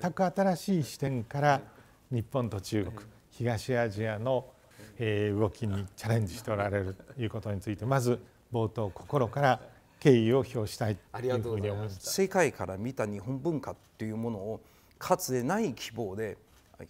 全く新しい視点から日本と中国東アジアの動きにチャレンジしておられるということについてまず冒頭心から敬意を表したいというふうに思います世界から見た日本文化というものをかつてない希望で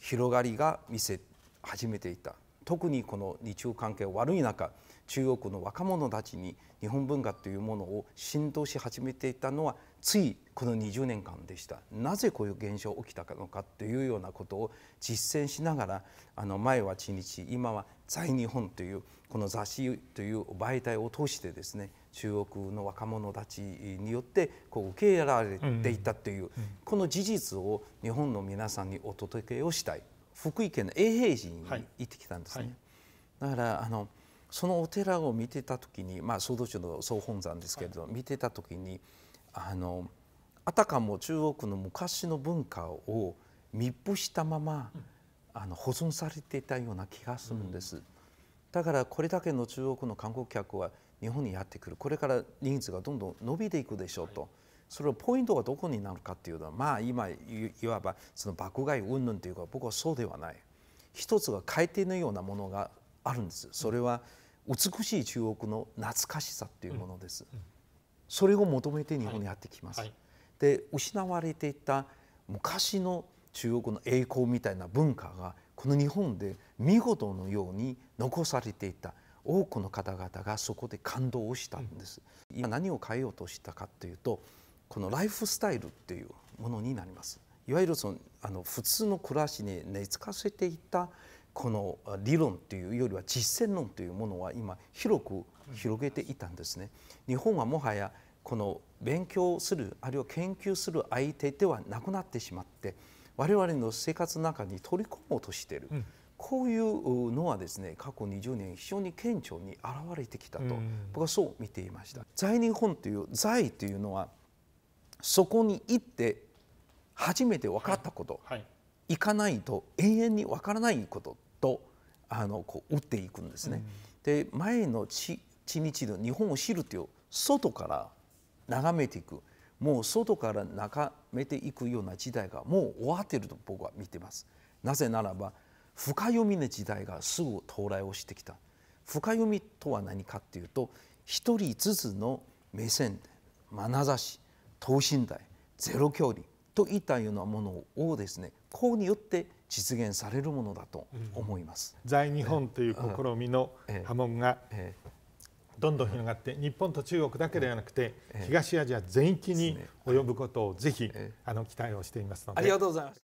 広がりが見せ始めていた特にこの日中関係悪い中中国の若者たちに日本文化というものを浸透し始めていたのはついこの20年間でしたなぜこういう現象起きたのかというようなことを実践しながらあの前は「地日」今は「在日本」というこの雑誌という媒体を通してですね中国の若者たちによってこう受け入れられていたという、この事実を日本の皆さんにお届けをしたい福井県の永平寺に行ってきたんですね、はいはい、だからあのそのお寺を見てた時に、まあ、総道中の総本山ですけれど、はい、見てた時にあのあたかも中国の昔の文化を密布したまま、うん、あの保存されていたような気がするんです、うん、だからこれだけの中国の観光客は日本にやってくるこれから人数がどんどん伸びていくでしょうと。はいそれをポイントがどこになるかっていうのはまあ今いわばその爆買い云々というか僕はそうではない一つが海底のようなものがあるんですそれは美しい中国の懐かしさっていうものです、それを求めて日本にやってきます、はいはい、で失われていた昔の中国の栄光みたいな文化がこの日本で見事のように残されていた多くの方々がそこで感動をしたんです、今何を変えようとしたかというとこのライフスタイルっていうものになります。いわゆるそのあの普通の暮らしに根付かせていたこの理論というよりは実践論というものは今広く広げていたんですね。日本はもはやこの勉強するあるいは研究する相手ではなくなってしまって我々の生活の中に取り込もうとしている、うん、こういうのはですね過去20年非常に顕著に現れてきたと、僕はそう見ていました。在日本という在というのはそこに行って初めて分かったこと、はい、行かないと永遠に分からないこととあのこう打っていくんですね。うん、で前の地地日の日本を知るという外から眺めていくもう外から眺めていくような時代がもう終わっていると僕は見てます。なぜならば深読みの時代がすぐ到来をしてきた深読みとは何かっていうと一人ずつの目線眼差し等身大ゼロ距離といったようなものをですねこうによって実現されるものだと思います、うん、在日本という試みの波紋がどんどん広がって日本と中国だけではなくて東アジア全域に及ぶことをぜひあの期待をしていますのでありがとうございます